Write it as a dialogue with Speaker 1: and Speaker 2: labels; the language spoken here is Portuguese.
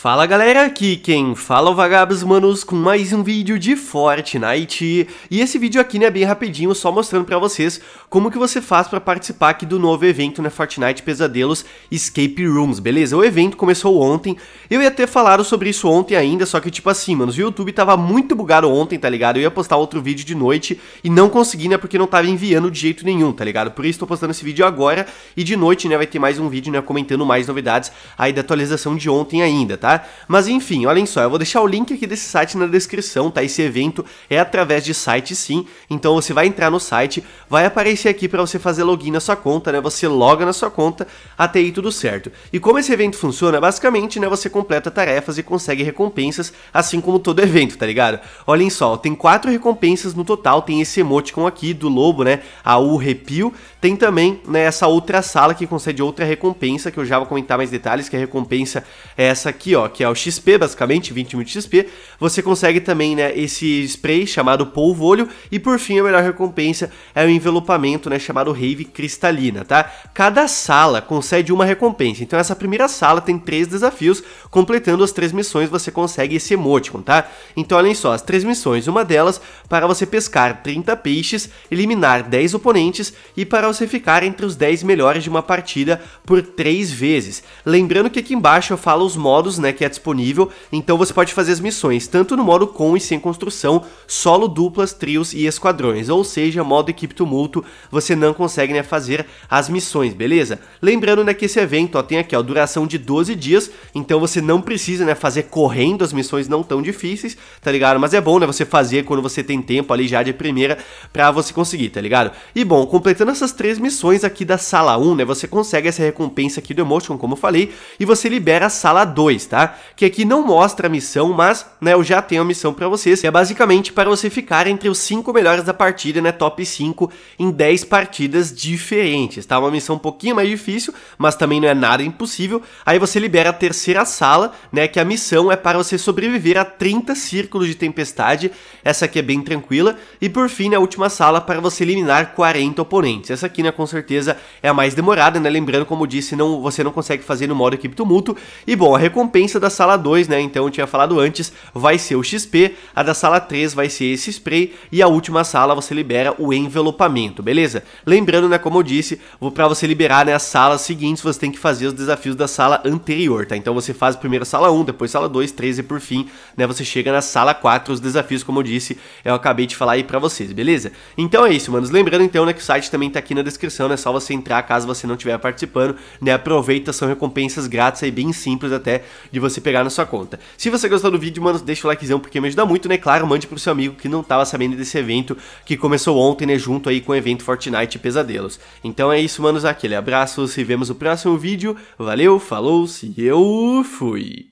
Speaker 1: Fala galera, aqui quem fala é o Vagabos Manos com mais um vídeo de Fortnite E esse vídeo aqui né, bem rapidinho, só mostrando pra vocês como que você faz pra participar aqui do novo evento né, Fortnite Pesadelos Escape Rooms, beleza? O evento começou ontem, eu ia ter falado sobre isso ontem ainda, só que tipo assim, manos, o YouTube tava muito bugado ontem, tá ligado? Eu ia postar outro vídeo de noite e não consegui, né, porque não tava enviando de jeito nenhum, tá ligado? Por isso tô postando esse vídeo agora e de noite né, vai ter mais um vídeo né, comentando mais novidades aí da atualização de ontem ainda, tá? tá? Mas enfim, olhem só, eu vou deixar o link aqui desse site na descrição, tá? Esse evento é através de site sim, então você vai entrar no site, vai aparecer aqui para você fazer login na sua conta, né? Você loga na sua conta, até aí tudo certo. E como esse evento funciona, basicamente, né, você completa tarefas e consegue recompensas, assim como todo evento, tá ligado? Olhem só, tem quatro recompensas no total, tem esse emoticon aqui do lobo, né? A U Repio. tem também, né, essa outra sala que concede outra recompensa, que eu já vou comentar mais detalhes, que a recompensa é essa aqui, ó, ó, que é o XP, basicamente, 20 mil XP. Você consegue também, né, esse spray chamado polvolho. E por fim, a melhor recompensa é o envelopamento, né, chamado Rave Cristalina, tá? Cada sala concede uma recompensa. Então essa primeira sala tem três desafios. Completando as três missões, você consegue esse emoticon, tá? Então olhem só, as três missões, uma delas para você pescar 30 peixes, eliminar 10 oponentes e para você ficar entre os 10 melhores de uma partida por três vezes. Lembrando que aqui embaixo eu falo os modos, né? né, que é disponível. Então você pode fazer as missões tanto no modo com e sem construção, solo, duplas, trios e esquadrões, ou seja, modo equipe tumulto, você não consegue né, fazer as missões, beleza? Lembrando né, que esse evento ó, tem aqui a duração de 12 dias, então você não precisa né, fazer correndo as missões não tão difíceis, tá ligado? Mas é bom né, você fazer quando você tem tempo ali já de primeira pra você conseguir, tá ligado? E bom, completando essas três missões aqui da sala 1, né, você consegue essa recompensa aqui do Emotion, como eu falei, e você libera a sala 2, tá? tá? Que aqui não mostra a missão, mas, né, eu já tenho a missão para vocês, é basicamente para você ficar entre os 5 melhores da partida, né, top 5 em 10 partidas diferentes, tá? Uma missão um pouquinho mais difícil, mas também não é nada impossível. Aí você libera a terceira sala, né, que a missão é para você sobreviver a 30 círculos de tempestade, essa aqui é bem tranquila, e por fim, a última sala para você eliminar 40 oponentes. Essa aqui, né, com certeza é a mais demorada, né? Lembrando, como disse, não você não consegue fazer no modo equipe tumulto. E bom, a recompensa diferença da sala 2, né? Então eu tinha falado antes, vai ser o XP, a da sala 3 vai ser esse spray e a última sala você libera o envelopamento, beleza? Lembrando, né, como eu disse, para você liberar né, as salas seguintes, você tem que fazer os desafios da sala anterior, tá? Então você faz primeiro a sala 1, depois sala 2, 3 e por fim, né, você chega na sala 4, os desafios, como eu disse, eu acabei de falar aí para vocês, beleza? Então é isso, manos. Lembrando então, né, que o site também tá aqui na descrição, né? Só você entrar caso você não estiver participando, né? Aproveita, são recompensas grátis aí bem simples até de de você pegar na sua conta. Se você gostou do vídeo, mano, deixa o likezão porque me ajuda muito, né? Claro, mande pro seu amigo que não tava sabendo desse evento que começou ontem, né? Junto aí com o evento Fortnite Pesadelos. Então é isso, manos. Aquele abraço, se vemos no próximo vídeo. Valeu, falou, se eu fui!